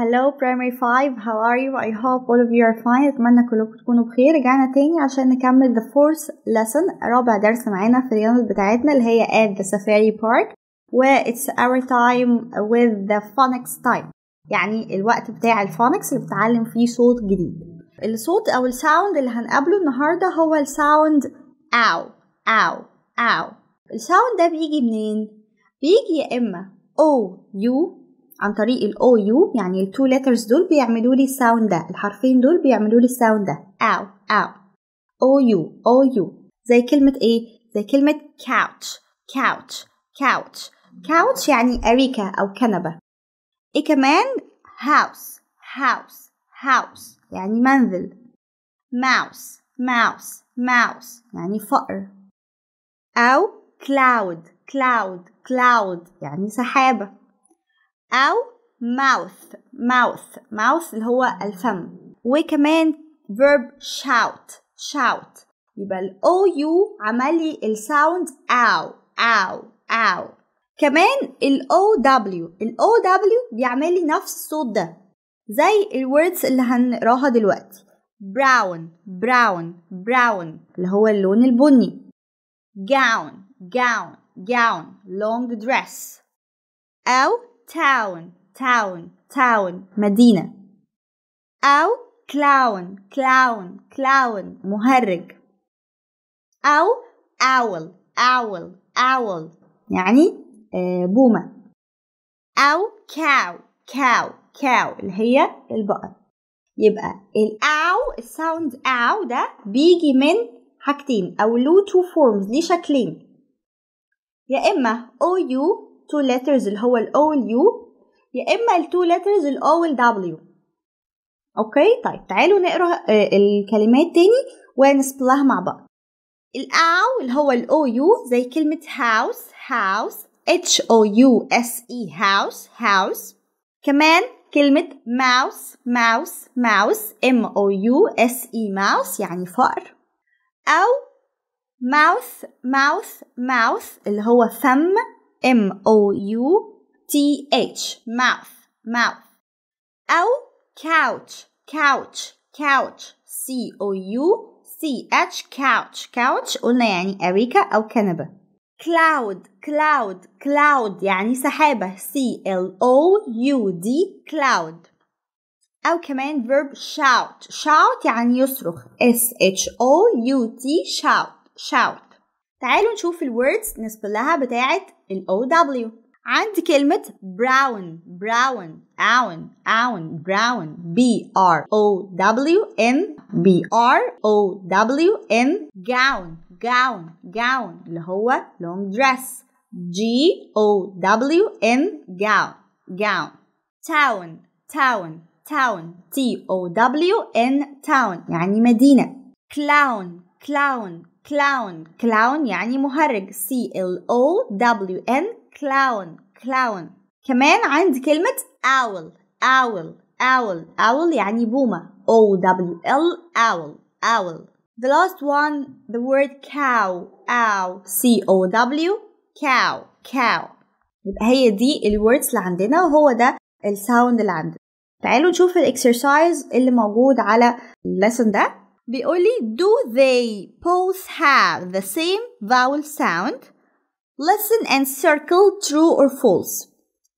Hello Primary 5 how are you I hope all of you are fine أتمنى كلكم تكونوا بخير رجعنا تاني عشان نكمل the fourth lesson رابع درس معانا في اليونت بتاعتنا اللي هي at the safari park و it's our time with the phonics time يعني الوقت بتاع الفونكس اللي بتعلم فيه صوت جديد الصوت أو الساوند اللي هنقابله النهاردة هو الساوند أو أو أو الساوند ده بيجي منين؟ بيجي يا إما أو يو عن طريق او يو يعني التو letters دول بيعملوا لي الساوند ده الحرفين دول بيعملوا لي الساوند ده او او او يو او يو زي كلمة ايه زي كلمة couch couch couch couch يعني أريكة أو كنبة ايه كمان house house house يعني منزل mouse mouse mouse يعني فأر أو cloud cloud cloud يعني سحابة أو mouth mouth mouth اللي هو الفم وكمان verb shout shout يبقى ال OU عملي لي الساوند أو أو أو كمان ال OW ال OW بيعمل بيعملي نفس الصوت ده زي الوردز اللي هنقراها دلوقتي brown brown brown اللي هو اللون البني gown gown gown long dress أو town town town مدينة أو clown clown clown مهرج أو owl owl owl يعني آه، بومة أو cow cow cow اللي هي البقر يبقى الأو الساوند أو ده بيجي من حاجتين أو له تو فورمز ليه شكلين يا إما أو يو two letters اللي هو ال O ال U يا إما ال two letters ال O ال W أوكي طيب تعالوا نقرأ آه، الكلمات تاني ونسبلها مع بعض الأو اللي هو ال O U زي كلمة house house H O U S E house house كمان كلمة mouse mouse mouse M O U S E mouse يعني فأر أو mouth mouth mouth اللي هو فم M O U T H mouth mouth أو couch couch couch C O U C H couch couch قلنا يعني أريكة أو كنبة cloud cloud cloud يعني سحابة C L O U D cloud أو كمان verb shout shout يعني يصرخ S H O U T shout shout تعالوا نشوف الوردز نسبة لها بتاعت ال O W عند كلمة brown brown اون اون براون B R O W N B R O W N gown gown gown اللي هو long dress G O W N gown gown town town town T O W N town يعني مدينة clown clown كلاون كلاون يعني مهرج C L O W N كلاون كلاون كمان عندي كلمة owl owl owl owl يعني بومة O W L owl owl the last one the word cow ow C O W cow cow يبقى هي دي ال words اللي عندنا وهو ده الساوند اللي عندنا تعالوا نشوف الاكسرسايز اللي موجود على الليسن ده بيقولي do they both have the same vowel sound listen and circle true or false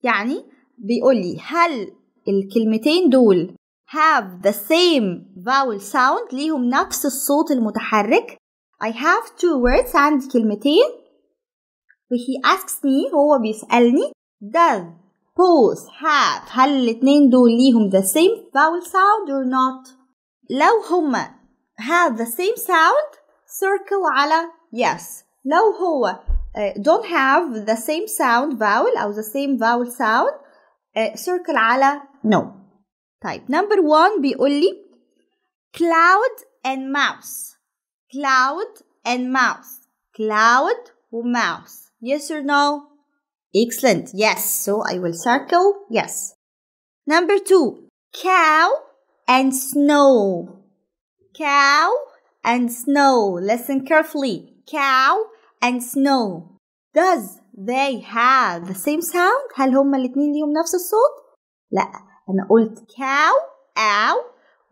يعني بيقولي هل الكلمتين دول have the same vowel sound ليهم نفس الصوت المتحرك I have two words عندي كلمتين he asks me هو بيسألني does both have هل الاتنين دول ليهم the same vowel sound or not لو هما have the same sound circle على yes لو هو uh, don't have the same sound vowel أو the same vowel sound uh, circle على no طيب number one بيقول لي cloud and mouse cloud and mouse cloud mouse? yes or no excellent yes so I will circle yes number two cow and snow cow and snow. Listen carefully. Cow and snow. Does they have the same sound؟ هل هما الاثنين ليهم نفس الصوت؟ لا أنا قلت cow أو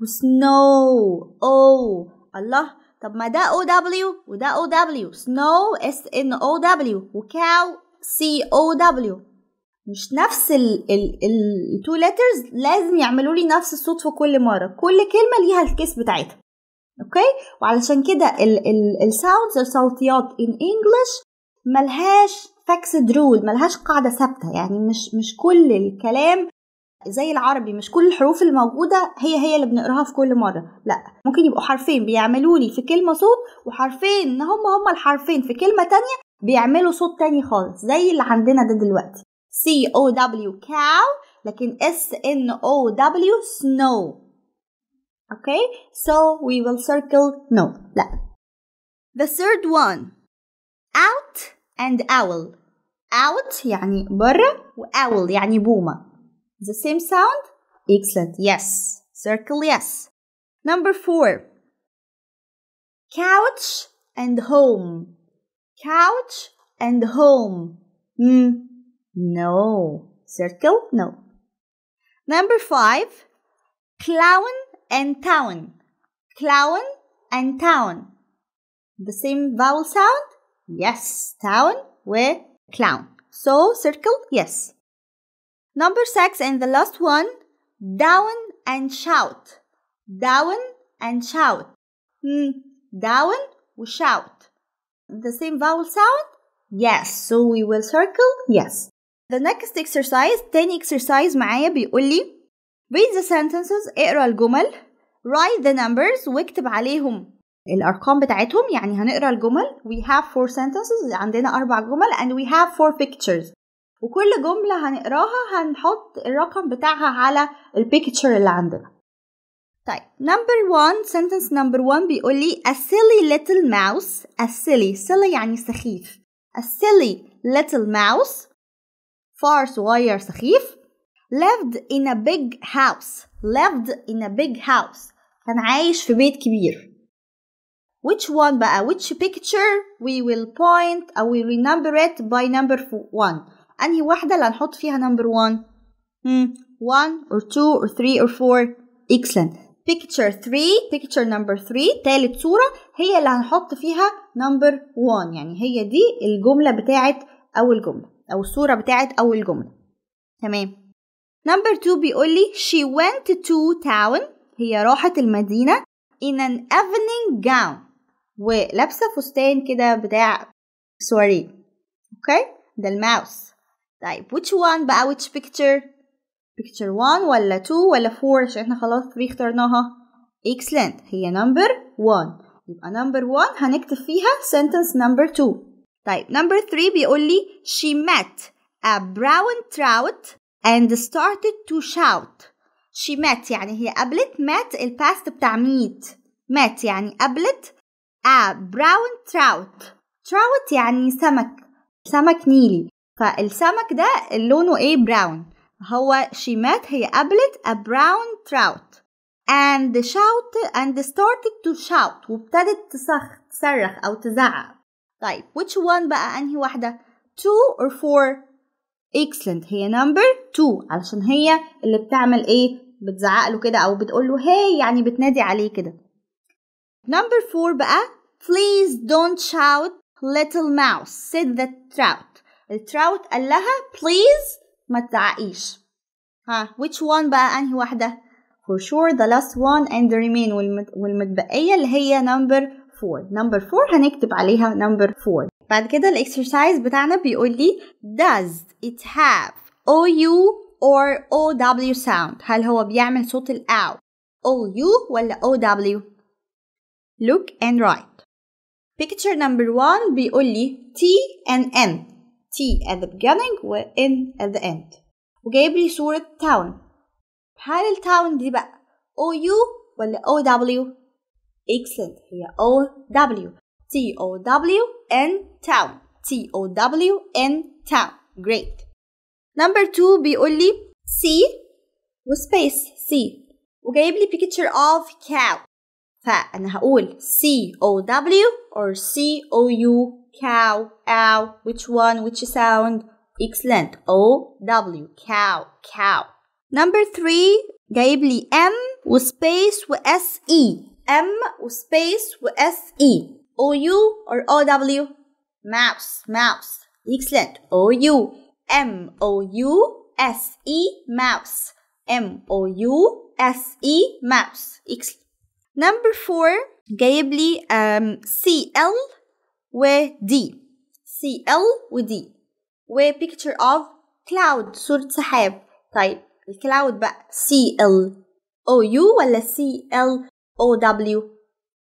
و snow o oh. الله طب ما ده او دبليو وده او دبليو سنو اس ان او دبليو وكاو سي او دبليو مش نفس ال ال ال two letters لازم يعملوا لي نفس الصوت في كل مره كل كلمه ليها الكيس بتاعتها اوكي وعلشان كده الساوندز الصوتيات ان انجلش ملهاش فاكسد رول ملهاش قاعده ثابته يعني مش مش كل الكلام زي العربي مش كل الحروف الموجودة هي هي اللي بنقراها في كل مرة لا ممكن يبقوا حرفين بيعملوا لي في كلمة صوت وحرفين ان هم هم الحرفين في كلمة تانية بيعملوا صوت تاني خالص زي اللي عندنا ده دلوقتي C O W cow لكن S N O W snow Okay, so we will circle no, لا. The third one, out and owl. Out يعني برا و owl يعني بومة. The same sound? Excellent, yes. Circle yes. Number four, couch and home. Couch and home. Mm, no. Circle no. Number five, clown and town. Clown and town. The same vowel sound? Yes. Town with clown. So circle, yes. Number six and the last one, down and shout. Down and shout. Hmm. Down shout? The same vowel sound? Yes. So we will circle, yes. The next exercise, ten exercise معايا بيقول لي read the sentences اقرا الجمل write the numbers واكتب عليهم الأرقام بتاعتهم يعني هنقرا الجمل we have four sentences عندنا أربع جمل and we have four pictures وكل جملة هنقراها هنحط الرقم بتاعها على البيكتشر اللي عندنا طيب number one sentence number one بيقول لي a silly little mouse a silly silly يعني سخيف a silly little mouse فار صغير سخيف lived in a big house lived in a big house كان عايش في بيت كبير which one بقى which picture we will point or we renumber it by number one أنهي واحدة اللي هنحط فيها number one hmm. one or two or three or four excellent picture three picture number three تالت صورة هي اللي هنحط فيها number one يعني هي دي الجملة بتاعت أول جملة أو الصورة بتاعت أول جملة تمام نمبر two بيقول لي she went to town هي راحت المدينة in an evening gown ولابسة فستان كده بتاع سوري اوكي okay. ده الماوس طيب which one بقى which picture picture one ولا two ولا four عشان احنا خلاص three اخترناها excellent هي number one يبقى number one هنكتب فيها sentence number two طيب number three بيقول لي she met a brown trout and started to shout she met يعني هي قابلت met الباست بتاع meet met يعني قابلت a brown trout trout يعني سمك سمك نيلي فالسمك ده لونه ايه براون هو she met هي قابلت a brown trout and shout and started to shout وابتدت تصخ تصرخ او تزعق طيب which one بقى انهي واحده two or four excellent هي number two علشان هي اللي بتعمل ايه بتزعق له كده او بتقول له هاي hey يعني بتنادي عليه كده number four بقى please don't shout little mouse said the trout التراوت قال لها please ما تزعقيش ها which one بقى انهي واحده for sure the last one and the remain والمتبقيه اللي هي number four number four هنكتب عليها number four بعد كده الاكسرسايز بتاعنا بيقول لي does it have OU or OW sound هل هو بيعمل صوت ال او OU ولا OW look and write picture number one بيقول لي t and n t at the beginning و n at the end وجايب لي صورة town هل التاون دي بقى OU ولا OW excellent هي OW T O W N town. T O W N town. Great. Number two بيقول لي C وسبيس C وجايب لي picture of cow فأنا هقول C O W or C O U cow ow which one which sound excellent O W cow cow number three جايب لي M وسبيس و S E M وسبيس و S E OU or OW? Mouse, mouse. Excellent. O U. M O U S E. mouse. M O U S E, Excellent. Number four, جايب لي um, picture of cloud Sur سحاب. type. الكلاود بقى C L O U Or C L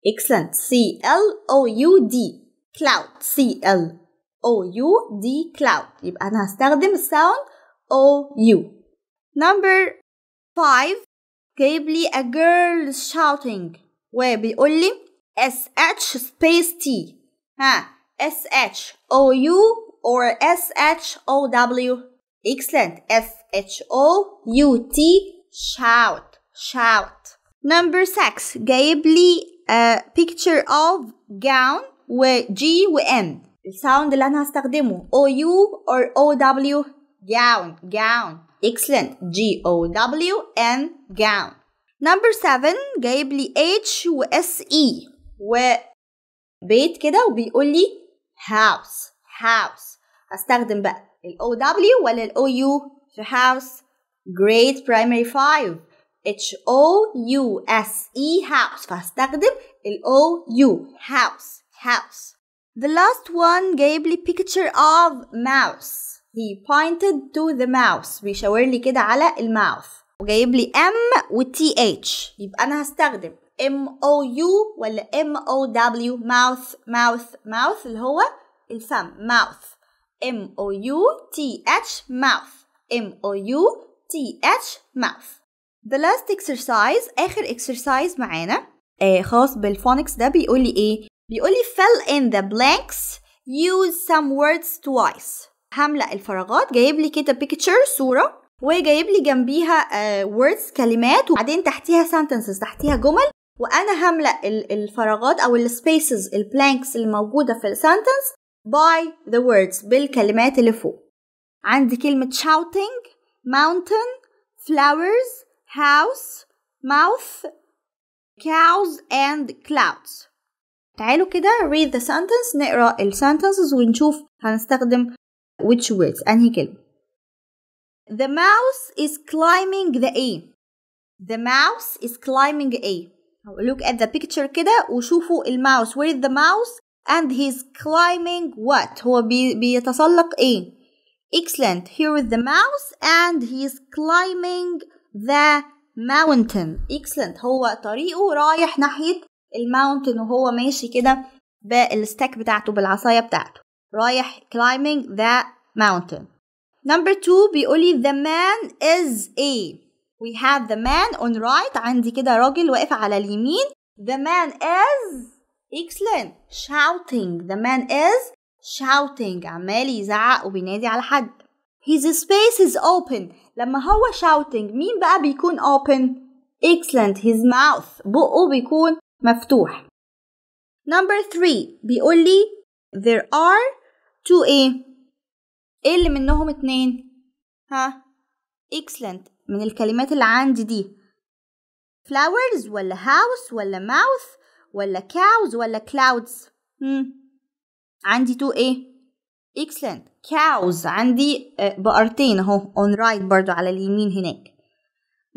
Excellent. C L O U D cloud C L O U D cloud يبقى أنا هستخدم sound O U. Number five جايب لي a girl shouting وبيقول لي S H space T ها S H O U or S H O W. Excellent. S H O U T shout shout. Number six جايب لي uh, picture of gown و G و M الساوند اللي انا هستخدمه O U or O W gown gown excellent G O W N gown number 7 جايب لي H و S E و بيت كده وبيقول لي house house هستخدم بقى ال O W ولا ال O U في house Great. primary 5 H O U S E house فهستخدم ال O U house house The last one جايب لي picture of mouse He pointed to the mouse بيشاور لي كده على الماوث وجايب لي M و TH يبقى أنا هستخدم M O U ولا M O W mouth mouth mouth اللي هو الفم mouth M O U T H mouth M O U T H mouth The last exercise آخر exercise معانا آه خاص بالفونكس ده بيقول لي إيه؟ بيقول لي fill in the blanks use some words twice هملأ الفراغات جايب لي كده picture صورة وجايب لي جنبيها آه words كلمات وبعدين تحتيها sentences تحتيها جمل وأنا هملأ الفراغات أو spaces البلانكس اللي موجودة في sentence by the words بالكلمات اللي فوق عندي كلمة shouting mountain flowers house mouth cows and clouds تعالوا كده read the sentence نقرا ال sentences ونشوف هنستخدم which words انهي كلمة The mouse is climbing the A The mouse is climbing A look at the picture كده وشوفوا mouse. where is the mouse and he's climbing what هو بي بيتسلق ايه excellent here is the mouse and he's climbing the mountain excellent هو طريقه رايح ناحية الماونتن وهو ماشي كده بالستاك بتاعته بالعصاية بتاعته رايح climbing the mountain number two بيقولي the man is a we have the man on right عندي كده راجل واقف على اليمين the man is excellent shouting the man is shouting عمال يزعق وبينادي على حد His space is open لما هو shouting مين بقى بيكون open؟ Excellent his mouth بقه بيكون مفتوح Number three. بيقول لي there are two ايه؟ ايه اللي منهم اتنين؟ ها؟ Excellent من الكلمات اللي عندي دي flowers ولا house ولا mouth ولا cows ولا clouds؟ هم. عندي two ايه؟ excellent cows عندي آه، بقرتين اهو on right برضو على اليمين هناك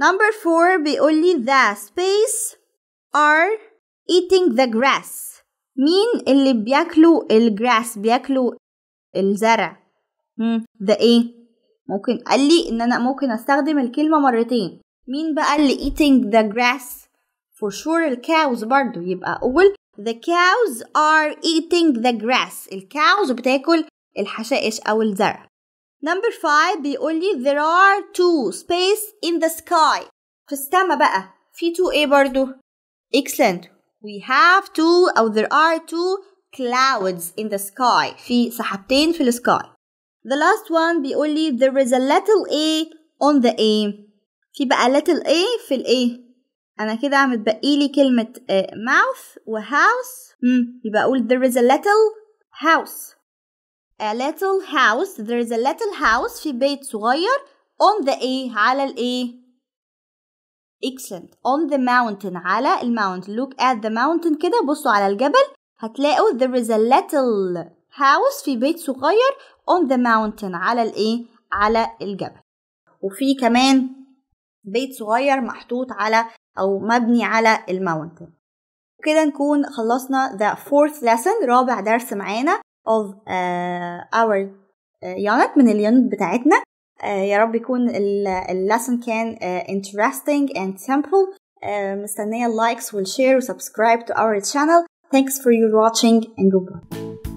number four بيقول لي the space are eating the grass مين اللي بياكلوا الجراس بياكلوا الزرع ده ايه ممكن قال لي ان انا ممكن استخدم الكلمه مرتين مين بقى اللي eating the grass for sure cows برضو يبقى اقول The cows are eating the grass. الكاوز بتاكل الحشائش أو الزرع number five بيقول لي there are two space in the sky في السما بقى في two ايه برضو excellent we have two أو there are two clouds in the sky في سحبتين في السكاي the last one بيقول لي there is a little a on the a في بقى little a في a. انا كده متبقي لي كلمة uh, mouth و house. يبقى اقول there is a little house a little house there is a little house في بيت صغير on the a على الايه excellent on the mountain على الماونت look at the mountain كده بصوا على الجبل هتلاقوا there is a little house في بيت صغير on the mountain على الايه على الجبل وفي كمان بيت صغير محطوط على او مبني على الماونتن كده نكون خلصنا the fourth lesson رابع درس معانا of uh, our uh, يونت من اليونت بتاعتنا uh, يا رب يكون اللسن كان uh, interesting and simple مستنية اللايكس والشير وسبسكرايب to our channel thanks for your watching and goodbye